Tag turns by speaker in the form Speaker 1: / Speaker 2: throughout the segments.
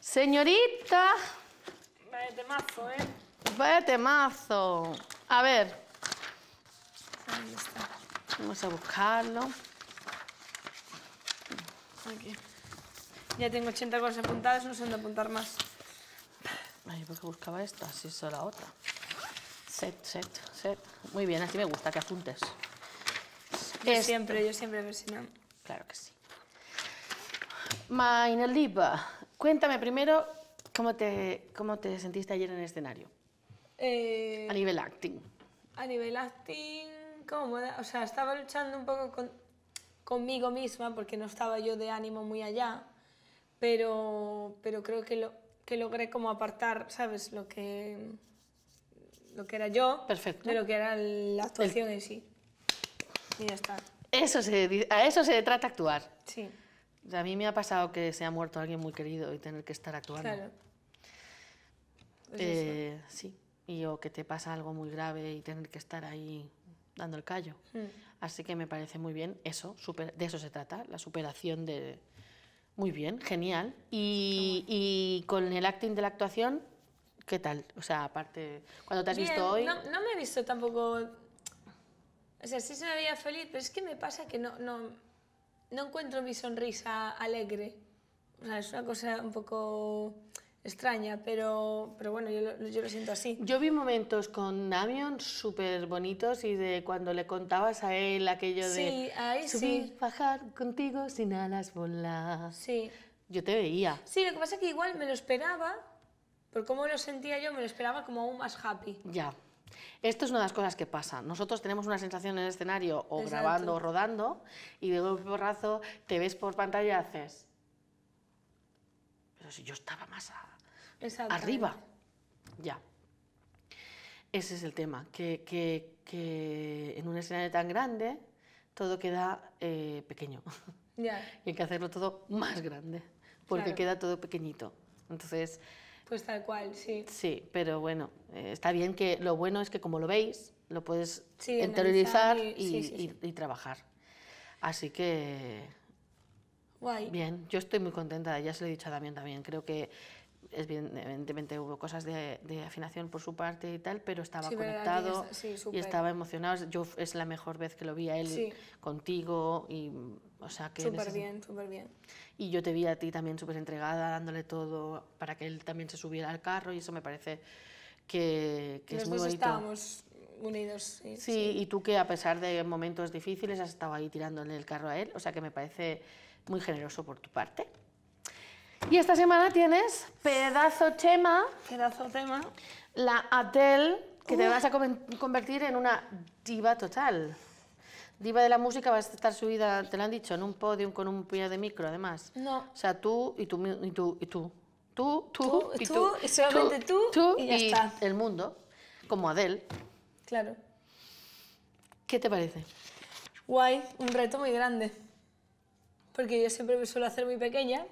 Speaker 1: Señorita.
Speaker 2: Vaya temazo, ¿eh?
Speaker 1: Vaya temazo. A ver. Vamos a buscarlo.
Speaker 2: Aquí. Ya tengo 80 cosas apuntadas, no sé dónde apuntar más.
Speaker 1: Ay, porque buscaba esta, si es la otra. Set, set, set. Muy bien, así me gusta que apuntes.
Speaker 2: Yo siempre, yo siempre, si
Speaker 1: Claro que sí. Meine Liebe, Cuéntame primero cómo te, cómo te sentiste ayer en el escenario.
Speaker 2: Eh, a nivel acting. A nivel acting, cómo, O sea, estaba luchando un poco con, conmigo misma porque no estaba yo de ánimo muy allá, pero, pero creo que, lo, que logré como apartar, ¿sabes? Lo que, lo que era yo de lo que era la actuación en sí. Y ya está.
Speaker 1: Eso se, a eso se trata actuar. Sí. A mí me ha pasado que se ha muerto alguien muy querido y tener que estar actuando. Claro.
Speaker 2: Eh,
Speaker 1: sí, y o que te pasa algo muy grave y tener que estar ahí dando el callo. Hmm. Así que me parece muy bien eso, de eso se trata, la superación de... Muy bien, genial. Y, con el acting de la actuación, ¿qué tal? O sea, aparte, cuando te has visto hoy... No, me
Speaker 2: he visto tampoco... O sea, sí se me veía feliz, pero es que me pasa que no no encuentro mi sonrisa alegre. O sea, es una cosa un poco extraña, pero, pero bueno, yo lo, yo lo siento así.
Speaker 1: Yo vi momentos con Navion súper bonitos y de cuando le contabas a él aquello de subir, sí. bajar contigo sin alas volar. Sí. Yo te veía.
Speaker 2: Sí, lo que pasa es que igual me lo esperaba, por cómo lo sentía yo, me lo esperaba como aún más happy.
Speaker 1: Ya. Esto es una de las cosas que pasa. Nosotros tenemos una sensación en el escenario o grabando o rodando y de golpe porrazo te ves por pantalla y haces. Pero si yo estaba más arriba. Ya. Ese es el tema, que, en un escenario tan grande todo queda eh, pequeño. y hay que hacerlo todo más grande, porque queda todo pequeñito. Entonces,
Speaker 2: pues tal cual, sí.
Speaker 1: Sí, pero bueno, eh, está bien que lo bueno es que como lo veis, lo puedes interiorizar y, trabajar. Así que... Guay. Bien, yo estoy muy contenta, ya se lo he dicho a Damián también, creo que evidentemente hubo cosas de, afinación por su parte y tal, pero estaba conectado y estaba emocionado. Yo es la mejor vez que lo vi a él contigo y que... Súper bien, súper bien. Y yo te vi a ti también súper entregada, dándole todo para que él también se subiera al carro y eso me parece que, es muy bonito. Nosotros estábamos
Speaker 2: unidos. Sí, y
Speaker 1: tú que a pesar de momentos difíciles has estado ahí tirándole el carro a él, o sea que me parece muy generoso por tu parte. Y esta semana tienes pedazo Chema,
Speaker 2: Pedazo tema.
Speaker 1: La Adele, que te vas a convertir en una diva total. Diva de la música vas a estar subida, te lo han dicho, en un podium con un puñado de micro, además. No. O sea, tú y tú y tú y tú. Tú, tú, y tú. tú tú, y el mundo, como Adele. Claro. ¿Qué te parece?
Speaker 2: Guay, un reto muy grande. Porque yo siempre me suelo hacer muy pequeña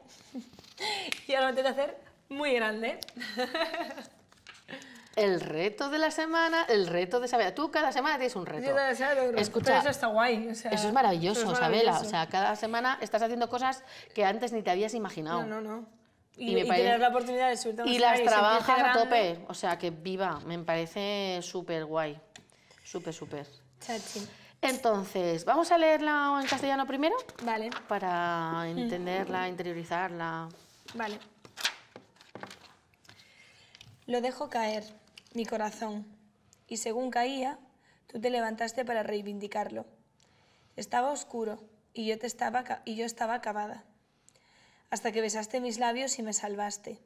Speaker 2: y ahora me tengo que hacer muy grande.
Speaker 1: el reto de la semana, el reto de Sabela. Tú cada semana tienes un reto. Escucha, eso está
Speaker 2: guay. O eso es maravilloso, eso es maravilloso. Sabela. O sea,
Speaker 1: cada semana estás haciendo cosas que antes ni te habías imaginado. No, no, no. Y, me parece... la
Speaker 2: oportunidad de subirte a Y las trabajas a tope.
Speaker 1: O sea, que viva. Me parece súper guay. Súper, súper. Chachi. Entonces, ¿vamos a leerla
Speaker 2: en castellano primero? Vale. Para entenderla, interiorizarla. Vale. Lo dejo caer mi corazón, y según caía, tú te levantaste para reivindicarlo. Estaba oscuro y yo, te estaba, y yo estaba acabada, hasta que besaste mis labios y me salvaste.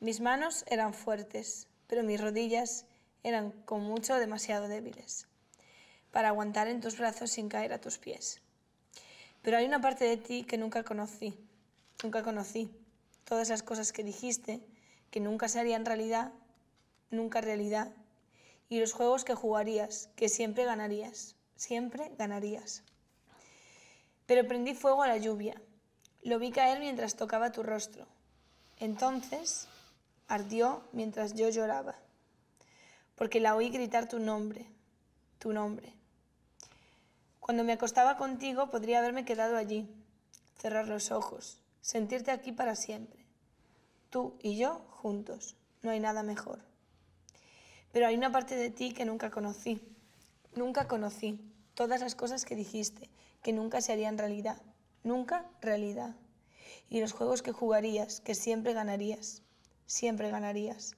Speaker 2: Mis manos eran fuertes, pero mis rodillas eran con mucho demasiado débiles para aguantar en tus brazos sin caer a tus pies. Pero hay una parte de ti que nunca conocí, nunca conocí. Todas las cosas que dijiste, que nunca se harían realidad, nunca realidad, y los juegos que jugarías, que siempre ganarías, siempre ganarías. Pero prendí fuego a la lluvia. Lo vi caer mientras tocaba tu rostro. Entonces ardió mientras yo lloraba, porque la oí gritar tu nombre, tu nombre. Cuando me acostaba contigo podría haberme quedado allí, cerrar los ojos, sentirte aquí para siempre. Tú y yo juntos, no hay nada mejor. Pero hay una parte de ti que nunca conocí. Nunca conocí todas las cosas que dijiste, que nunca se harían realidad. Nunca realidad. Y los juegos que jugarías, que siempre ganarías. Siempre ganarías.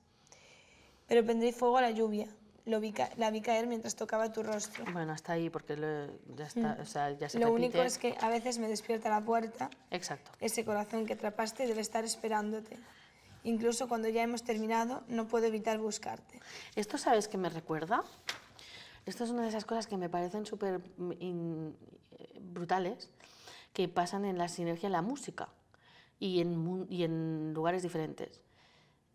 Speaker 2: Pero prendí fuego a la lluvia. Lo vi la vi caer mientras tocaba tu rostro.
Speaker 1: Bueno, hasta ahí, porque ya, está, mm. Lo único es que
Speaker 2: a veces me despierta la puerta. Exacto. Ese corazón que atrapaste debe estar esperándote. Incluso cuando ya hemos terminado, no puedo evitar buscarte.
Speaker 1: ¿Esto sabes que me recuerda? Esto es una de esas cosas que me parecen súper brutales, que pasan en la sinergia en la música y en, lugares diferentes.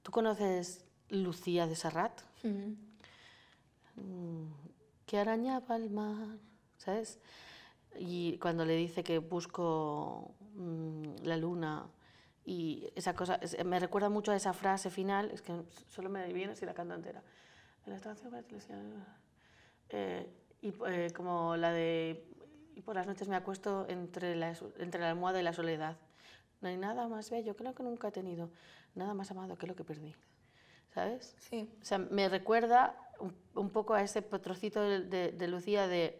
Speaker 1: ¿Tú conoces Lucía de Sarrat? qué mm. Que arañaba el mar, ¿sabes? Y cuando le dice que busco mm, la luna y esa cosa, me recuerda mucho a esa frase final, es que solo me viene si la canto entera. Pues, eh, y eh, como la de y por las noches me acuesto entre la, entre la almohada y la soledad. No hay nada más bello, creo que nunca he tenido, nada más amado que lo que perdí. ¿Sabes? Sí. O sea, me recuerda un, poco a ese trocito de Lucía de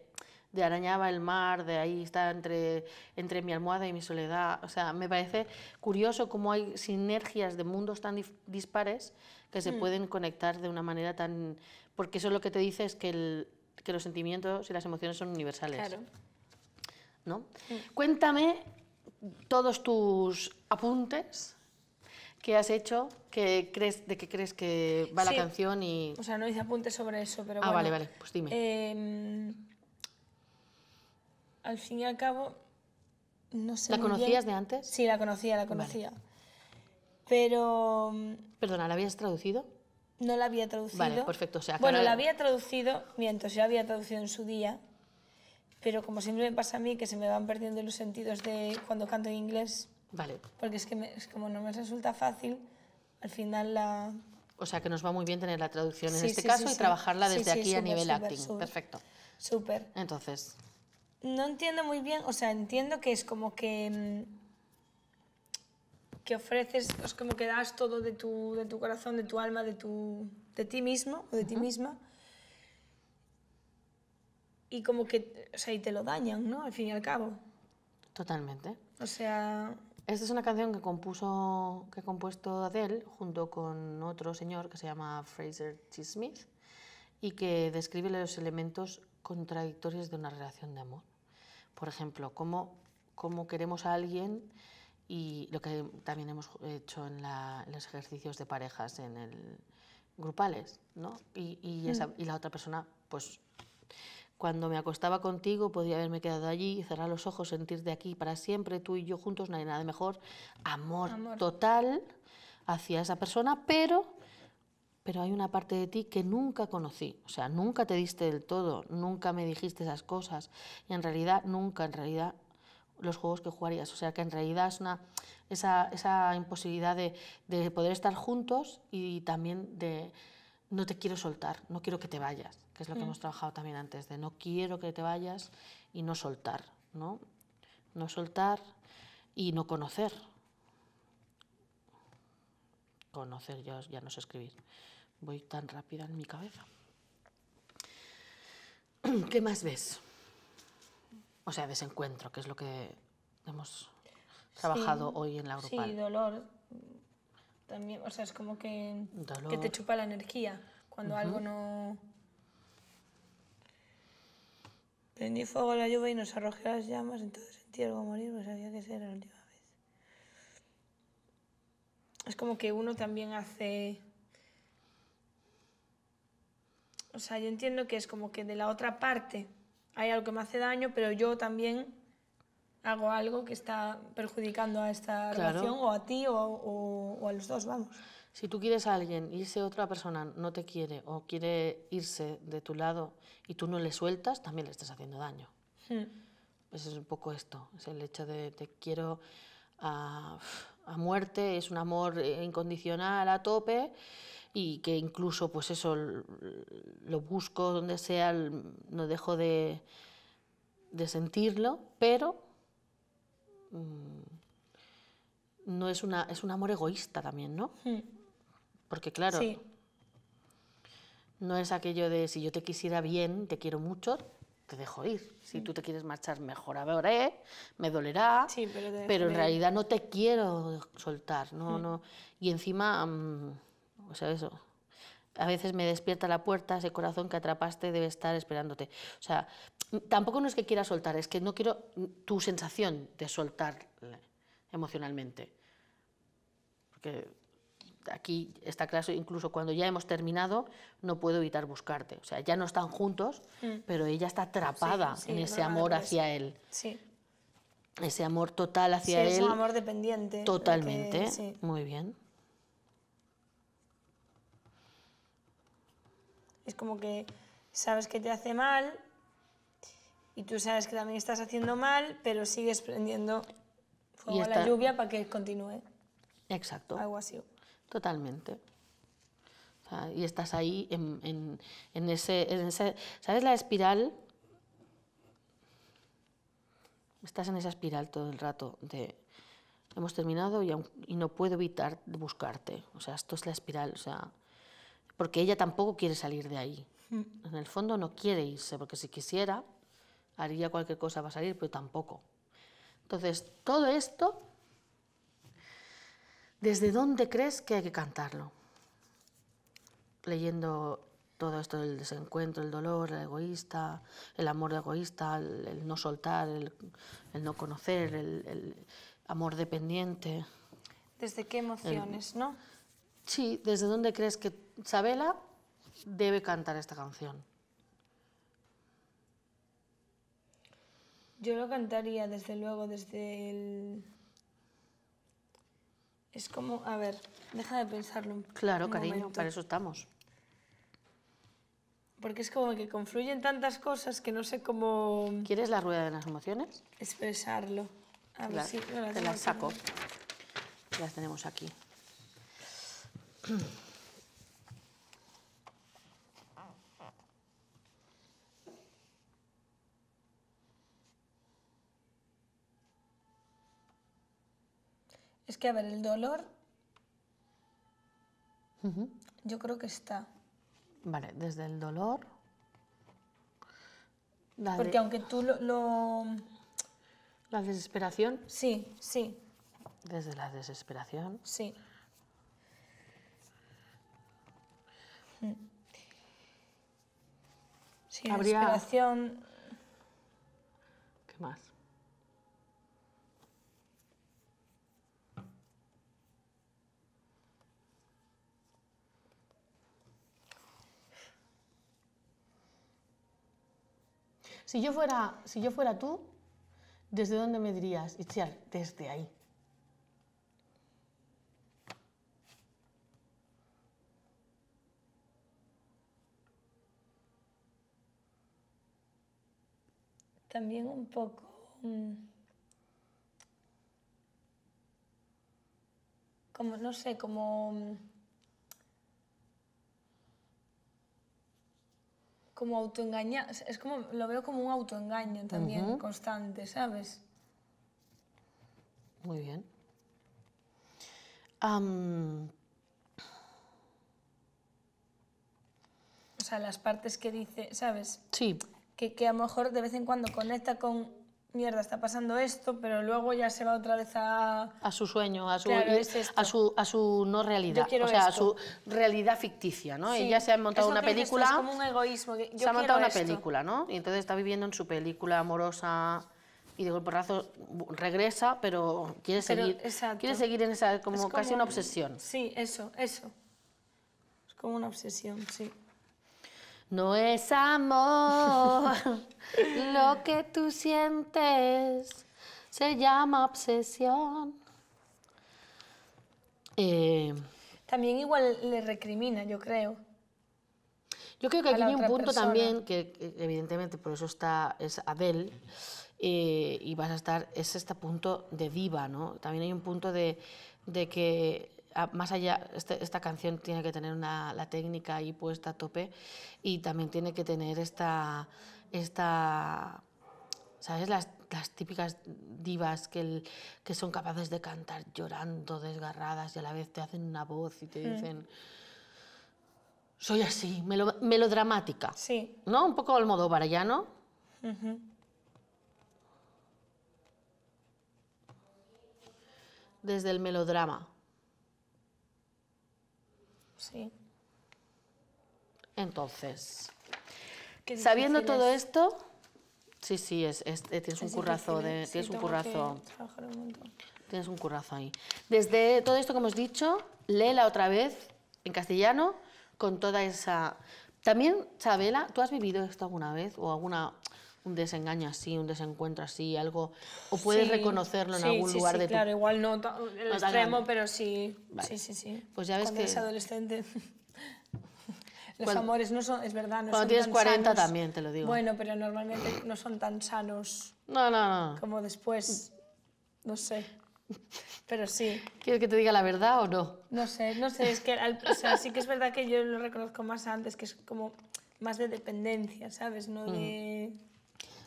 Speaker 1: de Arañaba el mar, de ahí está entre, entre mi almohada y mi soledad. O sea, me parece curioso cómo hay sinergias de mundos tan dispares que se mm. pueden conectar de una manera tan... Porque eso es lo que te dice es que, el, que los sentimientos y las emociones son universales. Claro. ¿No? Mm. Cuéntame todos tus apuntes que has hecho, que crees, de qué crees que va la canción y... O
Speaker 2: sea, no hice apuntes sobre eso, pero... Ah, vale, vale, pues dime. Eh al fin y al cabo, no sé. ¿La conocías de antes? Sí, la conocía, la conocía. Pero.
Speaker 1: Perdona, ¿la habías traducido?
Speaker 2: No la había traducido. Vale, perfecto. O sea, bueno, la había traducido, miento, yo la había traducido en su día, pero como siempre me pasa a mí que se me van perdiendo los sentidos de cuando canto en inglés. Vale. Porque es que como no me resulta fácil, al final la.
Speaker 1: O sea que nos va muy bien tener la traducción en este caso y trabajarla desde aquí a nivel acting. Super, Perfecto. Súper. Entonces,
Speaker 2: no entiendo muy bien, o sea, entiendo que es como que mm, que ofreces, es como que das todo de tu, de tu corazón, de tu alma, de, tu, de ti mismo o de ti misma. Y como que, o sea, y te lo dañan, ¿no? Al fin y al cabo.
Speaker 1: Totalmente.
Speaker 2: O sea... Esta es una canción que compuso, que ha
Speaker 1: compuesto Adele junto con otro señor que se llama Fraser T. Smith y que describe los elementos contradictorios de una relación de amor. Por ejemplo, cómo, queremos a alguien y lo que también hemos hecho en, los ejercicios de parejas, en el grupales, ¿no? Mm. Y, la otra persona, pues cuando me acostaba contigo podía haberme quedado allí, cerrar los ojos, sentir de aquí para siempre, tú y yo juntos, no hay nada mejor. Amor. total hacia esa persona, pero pero hay una parte de ti que nunca conocí, o sea, nunca te diste del todo, nunca me dijiste esas cosas, y en realidad, nunca, en realidad, los juegos que jugarías, o sea, que en realidad es una, esa, imposibilidad de, poder estar juntos y también de no te quiero soltar, no quiero que te vayas, que es lo que mm. hemos trabajado también antes, de no quiero que te vayas y no soltar, ¿no? No soltar y no conocer. Conocer, yo ya no sé escribir. Voy tan rápida en mi cabeza. ¿Qué más ves? O sea, desencuentro, que es lo que hemos trabajado hoy en la grupal. Sí,
Speaker 2: dolor. También, o sea, es como que, que te chupa la energía cuando algo no... Prendí fuego a la lluvia y nos arrojé las llamas, entonces sentí algo morir, pues sabía que ser la última vez. Es como que uno también hace sea, yo entiendo que es como que de la otra parte hay algo que me hace daño, pero yo también hago algo que está perjudicando a esta relación o a ti o, a los dos, vamos.
Speaker 1: Si tú quieres a alguien y esa otra persona no te quiere o quiere irse de tu lado y tú no le sueltas, también le estás haciendo daño. Hmm. Pues es un poco esto, es el hecho de te quiero a, a muerte, es un amor incondicional a tope y que incluso pues eso lo busco donde sea, no dejo de, sentirlo, pero mm, no es una es un amor egoísta también, ¿no? Mm. Porque claro, no es aquello de si yo te quisiera bien, te quiero mucho, te dejo ir. Si mm. tú te quieres marchar, mejor ¿eh? me dolerá,
Speaker 2: sí, pero, pero en realidad
Speaker 1: no te quiero soltar, no, no. Y encima o sea, eso. A veces me despierta la puerta, ese corazón que atrapaste debe estar esperándote. O sea, tampoco no es que quiera soltar, es que no quiero tu sensación de soltar emocionalmente. Porque aquí está claro, incluso cuando ya hemos terminado, no puedo evitar buscarte. O sea, ya no están juntos, mm. pero ella está atrapada en ese amor hacia él. Sí. Ese amor total hacia él. Es un amor dependiente. Totalmente. Muy bien.
Speaker 2: Es como que sabes que te hace mal y tú sabes que también estás haciendo mal, pero sigues prendiendo fuego a la lluvia para que continúe. Exacto. Algo
Speaker 1: así. Totalmente. y estás ahí en, en, ese, ¿Sabes la espiral? Estás en esa espiral todo el rato de hemos terminado y, y, no puedo evitar buscarte. O sea, esto es la espiral. O sea, porque ella tampoco quiere salir de ahí. Hmm. En el fondo no quiere irse, porque si quisiera, haría cualquier cosa para salir, pero tampoco. Entonces, todo esto, ¿desde dónde crees que hay que cantarlo? Leyendo todo esto del desencuentro, el dolor, el egoísta, el amor egoísta, el, no soltar, el, no conocer, el, el, amor dependiente.
Speaker 2: ¿Desde qué emociones,
Speaker 1: no? Sí, ¿desde dónde crees que Isabela debe cantar esta canción.
Speaker 2: Yo lo cantaría, desde luego, desde el... Es como, a ver, deja de pensarlo. Claro, cariño, para eso estamos. Porque es como que confluyen tantas cosas que no sé cómo... ¿Quieres la rueda de las emociones? Expresarlo. A ver si te las saco.
Speaker 1: Las tenemos aquí.
Speaker 2: que, a ver, el dolor yo creo que está.
Speaker 1: Vale, desde el dolor. Porque aunque
Speaker 2: tú lo,
Speaker 1: ¿La desesperación?
Speaker 2: Sí, sí.
Speaker 1: Desde la desesperación. Sí.
Speaker 2: Mm. Sí, la desesperación.
Speaker 1: ¿Qué más? Si yo fuera, si yo fuera tú, ¿desde dónde me dirías? Itziar, desde ahí.
Speaker 2: También un poco... Mm, como, no sé, como... Mm, como autoengañar, es como, lo veo como un autoengaño también constante, ¿sabes? Muy bien. O sea, las partes que dice, ¿sabes? Sí. Que, que a lo mejor de vez en cuando conecta con mierda, está pasando esto, pero luego ya se va otra vez a...
Speaker 1: A su sueño, a su, a no realidad, o sea, a su realidad ficticia, ¿no? Ella se ha montado una película... como
Speaker 2: un egoísmo. se ha montado una película,
Speaker 1: ¿no? Y entonces está viviendo en su película amorosa y de golpe regresa, pero quiere seguir, quiere seguir
Speaker 2: en esa como casi una obsesión. Sí, eso, eso. Es como una obsesión, sí.
Speaker 1: No es amor lo que tú sientes,
Speaker 2: se llama obsesión.
Speaker 1: Eh,
Speaker 2: también igual le recrimina, yo creo. Yo creo que aquí hay un punto también
Speaker 1: que evidentemente por eso está es Adele eh, y vas a estar es este punto de diva, ¿no? También hay un punto de, de que más allá, este, esta canción tiene que tener una, la técnica ahí puesta a tope y también tiene que tener esta, esta ¿sabes? Las, típicas divas que, que son capaces de cantar llorando, desgarradas y a la vez te hacen una voz y te mm. dicen... Soy así, melodramática. Sí. ¿No? Un poco al modo para Desde el melodrama. ¿sí? Entonces,
Speaker 2: sabiendo todo esto,
Speaker 1: sí, sí, es, eh, tienes un currazo, de, ¿eh? tienes un currazo. tienes un currazo ahí. Desde todo esto que hemos dicho, léela otra vez en castellano con toda esa... También, Chabela, ¿tú has vivido esto alguna vez o alguna un desengaño así, un desencuentro así, algo. O puedes reconocerlo en algún lugar de claro,
Speaker 2: igual no el extremo, pero sí. Sí, sí, sí. Pues ya ves cuando que. Eres adolescente. Los amores no son, es verdad, no Cuando tienes 40 también, te lo digo. Bueno, pero normalmente no son tan sanos. No, no, no. Como después, no sé. Pero sí.
Speaker 1: ¿Quieres que te diga la verdad o no? No
Speaker 2: sé, no sé, es que sí que es verdad que yo lo reconozco más antes, que es como más de dependencia, ¿sabes? No mm. de...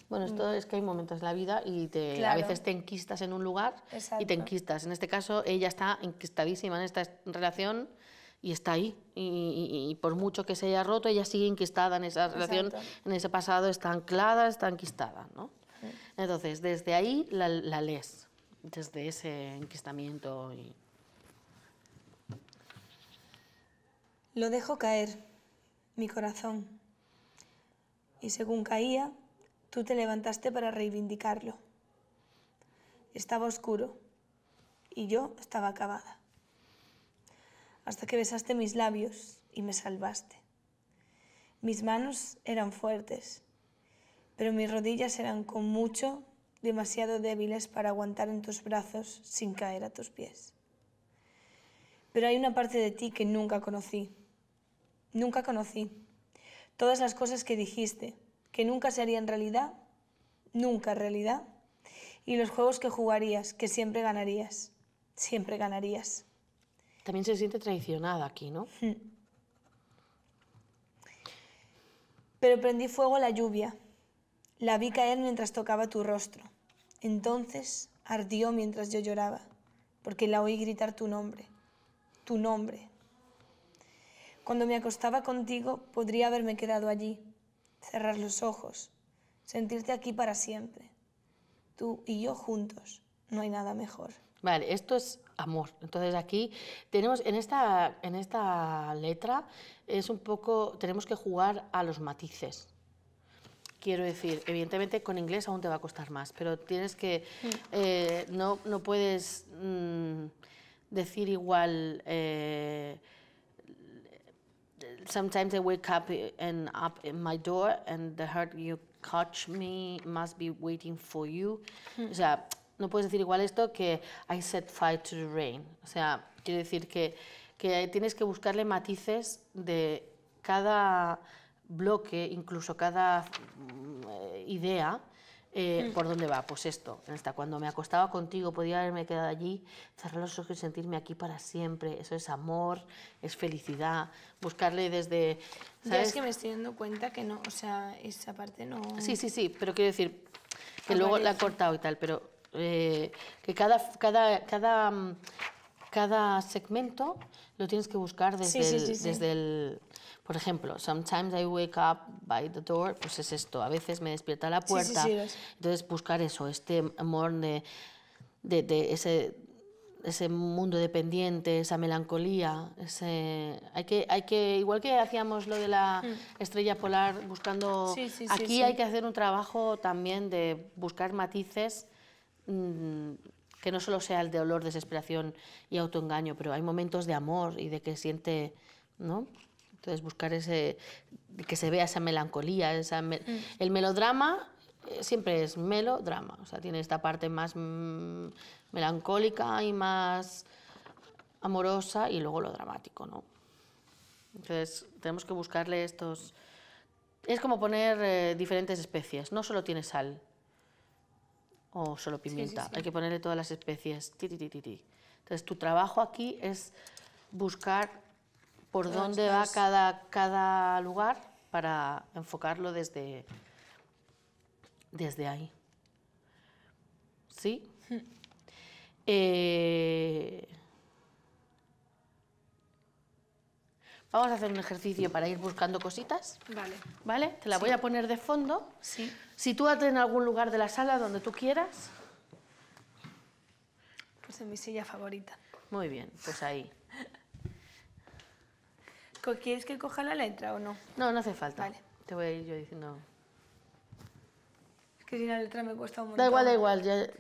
Speaker 1: Bueno, esto mm. es que hay momentos en la vida y a veces te enquistas en un lugar y te enquistas. En este caso, ella está enquistadísima en esta relación y está ahí. Y, por mucho que se haya roto, ella sigue enquistada en esa relación, en ese pasado, está anclada, está enquistada. ¿no? Entonces, desde ahí la, la lees, desde ese enquistamiento. Y...
Speaker 2: Lo dejo caer, mi corazón. Y según caía, Tú te levantaste para reivindicarlo. Estaba oscuro y yo estaba acabada. Hasta que besaste mis labios y me salvaste. Mis manos eran fuertes, pero mis rodillas eran con mucho demasiado débiles para aguantar en tus brazos sin caer a tus pies. Pero hay una parte de ti que nunca conocí. Nunca conocí. Todas las cosas que dijiste, que nunca se en realidad, nunca en realidad, y los juegos que jugarías, que siempre ganarías, siempre ganarías. También se siente traicionada aquí, ¿no? Hmm. Pero prendí fuego a la lluvia, la vi caer mientras tocaba tu rostro. Entonces ardió mientras yo lloraba, porque la oí gritar tu nombre, tu nombre. Cuando me acostaba contigo podría haberme quedado allí, cerrar los ojos, sentirte aquí para siempre. Tú y yo juntos, no hay nada mejor.
Speaker 1: Vale, esto es amor. Entonces aquí tenemos en esta, en esta letra es un poco tenemos que jugar a los matices. Quiero decir, evidentemente con inglés aún te va a costar más, pero tienes que mm. eh, no, no puedes mm, decir igual. Eh, sometimes I wake up and up in my door and the heart you catch me must be waiting for you. Mm. O sea, no puedes decir igual esto que I set fire to the rain. O sea, quiero decir que, que tienes que buscarle matices de cada bloque, incluso cada mm, idea, Eh, mm. ¿Por dónde va? Pues esto, hasta cuando me acostaba contigo podía haberme quedado allí, cerrar los ojos y sentirme aquí para siempre. Eso es amor, es felicidad, buscarle desde... ¿sabes? que me
Speaker 2: estoy dando cuenta que no, o sea, esa parte no... Sí, sí,
Speaker 1: sí, pero quiero decir, que ah, luego la he cortado y tal, pero eh, que cada, cada, cada, mm, cada segmento lo tienes que buscar desde, desde el por ejemplo, sometimes I wake up by the door, pues es esto, a veces me despierta la puerta. entonces buscar eso, este amor de, ese, ese, mundo dependiente, esa melancolía, hay que igual que hacíamos lo de la mm. estrella polar buscando aquí hay que hacer un trabajo también de buscar matices mm, que no solo sea el de dolor, desesperación y autoengaño, pero hay momentos de amor y de que siente, ¿no? Entonces buscar ese, que se vea esa melancolía, esa mm. el melodrama eh, siempre es melodrama, o sea, tiene esta parte más mm, melancólica y más amorosa y luego lo dramático, ¿no? Entonces tenemos que buscarle estos... Es como poner eh, diferentes especies, no solo tiene sal o solo pimienta, hay que ponerle todas las especies. Entonces tu trabajo aquí es buscar por dónde va cada, cada lugar para enfocarlo desde, desde ahí. ¿Sí? Hmm. Eh, vamos a hacer un ejercicio para ir buscando cositas. Vale. ¿Vale? Te la voy a poner de fondo. Sí. Sitúate en algún lugar de la sala donde tú quieras.
Speaker 2: Pues en mi silla favorita.
Speaker 1: Muy bien, pues ahí.
Speaker 2: ¿Quieres que coja la letra o no?
Speaker 1: No, no hace falta. Vale. Te voy a ir yo diciendo.
Speaker 2: Es que sin la letra me cuesta un montón. Da igual, da igual.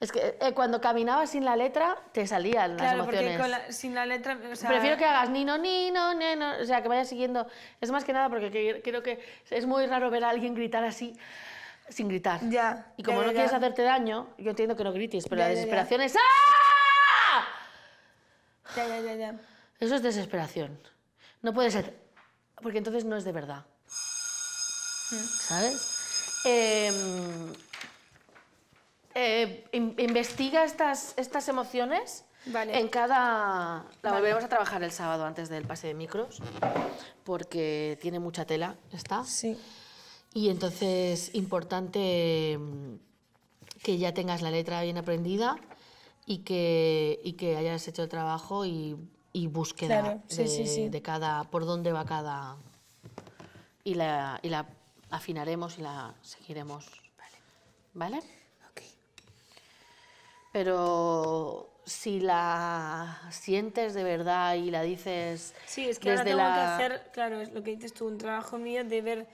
Speaker 1: Es que eh, cuando caminabas sin la letra te salían las emociones. Claro,
Speaker 2: porque sin la letra. Prefiero que hagas
Speaker 1: nino, nino, no O sea, que vayas siguiendo. Es más que nada porque creo que es muy raro ver a alguien gritar así sin gritar. Ya. Y como no quieres hacerte daño, yo entiendo que no grites, pero la desesperación es ¡Ah! Ya, ya, ya, ya. Eso es desesperación. No puede ser, porque entonces no es de verdad. ¿Sabes? Eh, eh, investiga estas, estas emociones. En cada... La volveremos a trabajar el sábado antes del pase de micros, porque tiene mucha tela, ¿está? Sí. Y entonces, importante mm, que ya tengas la letra bien aprendida y que, y que hayas hecho el trabajo y y búsqueda de, cada, por dónde va cada... Y la, y la afinaremos y la seguiremos. Vale. ¿Vale? Ok. Pero si la sientes de verdad y la dices... Sí, es que ahora tengo que hacer,
Speaker 2: claro, es lo que dices tú, un trabajo mío de ver,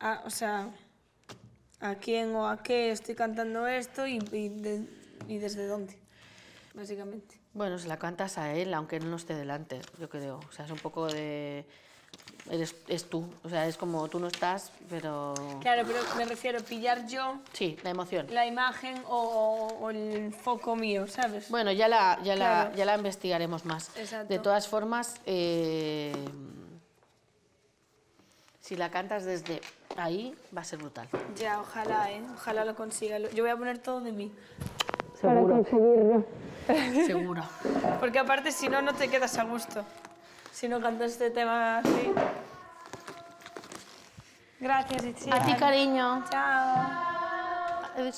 Speaker 2: a, o sea, a quién o a qué estoy cantando esto y, y desde dónde básicamente.
Speaker 1: Bueno, si la cantas a él, aunque él no esté delante, yo creo. O sea, es un poco de... es tú, o sea, es como tú no estás, pero... Claro, pero me
Speaker 2: refiero a pillar yo...
Speaker 1: Sí, la emoción.
Speaker 2: La imagen o, el foco mío, ¿sabes? Bueno,
Speaker 1: ya la, ya la, ya la investigaremos más. De todas formas, eh, si la cantas desde ahí, va a ser brutal.
Speaker 2: Ya, ojalá, ¿eh? Ojalá lo consiga. Yo voy a poner todo de mí. Para
Speaker 1: conseguirlo. Seguro.
Speaker 2: Porque aparte, si no, no te quedas a gusto. Si no cantas este tema así. Gracias, Itziar. A ti, cariño. Chao.